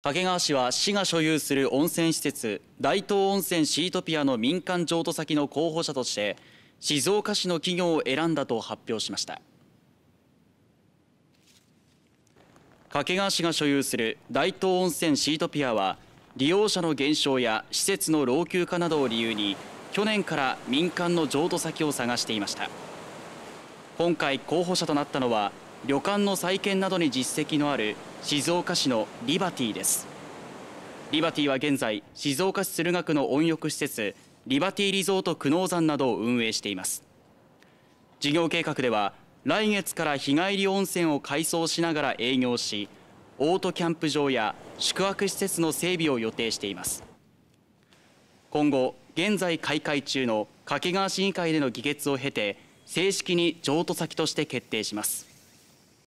掛川市は市が所有する温泉施設大東温泉シートピアの民間譲渡先の候補者として静岡市の企業を選んだと発表しました掛川市が所有する大東温泉シートピアは利用者の減少や施設の老朽化などを理由に去年から民間の譲渡先を探していました今回候補者となったのは旅館の再建などに実績のある静岡市のリバティですリバティは現在静岡市駿河区の温浴施設リバティリゾート久能山などを運営しています事業計画では来月から日帰り温泉を改装しながら営業しオートキャンプ場や宿泊施設の整備を予定しています今後現在開会中の掛川市議会での議決を経て正式に譲渡先として決定します